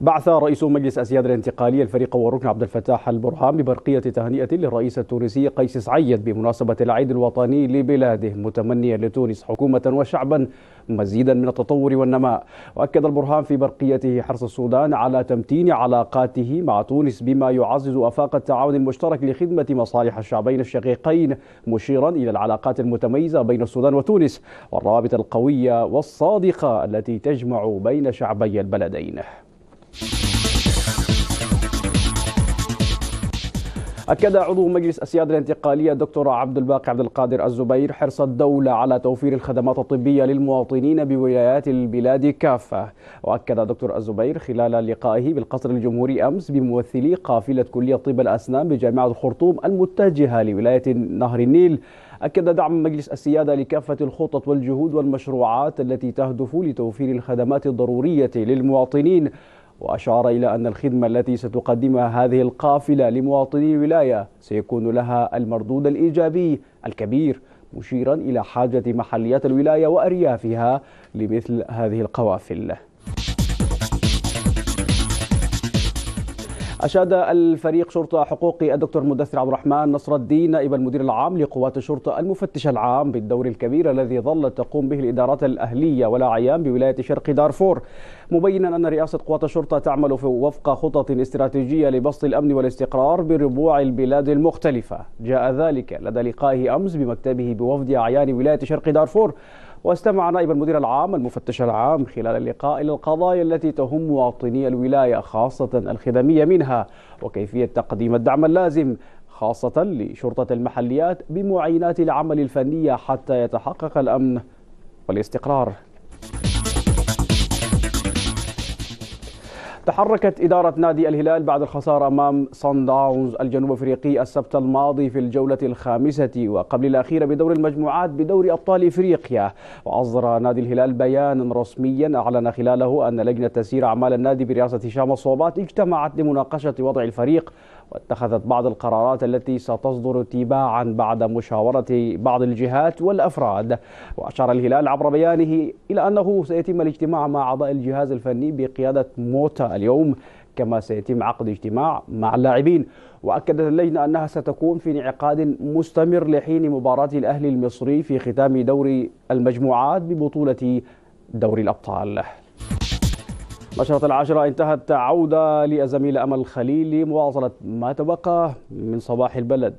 بعث رئيس مجلس السياده الانتقالي الفريق والركن عبد الفتاح البرهان ببرقية تهنئة للرئيس التونسي قيس سعيد بمناسبة العيد الوطني لبلاده متمنيا لتونس حكومة وشعبا مزيدا من التطور والنماء وأكد البرهان في برقيته حرص السودان على تمتين علاقاته مع تونس بما يعزز أفاق التعاون المشترك لخدمة مصالح الشعبين الشقيقين مشيرا إلى العلاقات المتميزة بين السودان وتونس والروابط القوية والصادقة التي تجمع بين شعبي البلدين أكد عضو مجلس السيادة الانتقالية دكتور عبد الباقي عبد القادر الزبير حرص الدولة على توفير الخدمات الطبية للمواطنين بولايات البلاد كافة وأكد دكتور الزبير خلال لقائه بالقصر الجمهوري أمس بممثلي قافلة كلية طب الأسنان بجامعة الخرطوم المتجهة لولاية نهر النيل أكد دعم مجلس السيادة لكافة الخطط والجهود والمشروعات التي تهدف لتوفير الخدمات الضرورية للمواطنين وأشار إلى أن الخدمة التي ستقدمها هذه القافلة لمواطني الولاية سيكون لها المردود الإيجابي الكبير مشيرا إلى حاجة محليات الولاية وأريافها لمثل هذه القوافل أشاد الفريق شرطة حقوقي الدكتور مدثر عبد الرحمن نصر الدين نائب المدير العام لقوات الشرطة المفتش العام بالدور الكبير الذي ظلت تقوم به الإدارات الأهلية والأعيان بولاية شرق دارفور مبينا أن رئاسة قوات الشرطة تعمل في وفق خطط استراتيجية لبسط الأمن والاستقرار بربوع البلاد المختلفة جاء ذلك لدى لقائه أمس بمكتبه بوفد أعيان ولاية شرق دارفور واستمع نائب المدير العام المفتش العام خلال اللقاء إلى القضايا التي تهم مواطني الولاية خاصة الخدمية منها وكيفية تقديم الدعم اللازم خاصة لشرطة المحليات بمعينات العمل الفنية حتى يتحقق الأمن والاستقرار تحركت إدارة نادي الهلال بعد الخسارة أمام صن داونز الجنوب أفريقي السبت الماضي في الجولة الخامسة وقبل الأخيرة بدور المجموعات بدور أبطال إفريقيا وأصدر نادي الهلال بيانا رسميا أعلن خلاله أن لجنة تسيير أعمال النادي برئاسة هشام الصوبات اجتمعت لمناقشة وضع الفريق واتخذت بعض القرارات التي ستصدر تباعا بعد مشاورة بعض الجهات والأفراد وأشار الهلال عبر بيانه إلى أنه سيتم الاجتماع مع أعضاء الجهاز الفني بقيادة موتا اليوم كما سيتم عقد اجتماع مع اللاعبين وأكدت اللجنة أنها ستكون في انعقاد مستمر لحين مباراة الأهلي المصري في ختام دوري المجموعات ببطولة دوري الأبطال نشرة العاشرة انتهت عودة للزميل أمل خليل لمواصلة ما تبقى من صباح البلد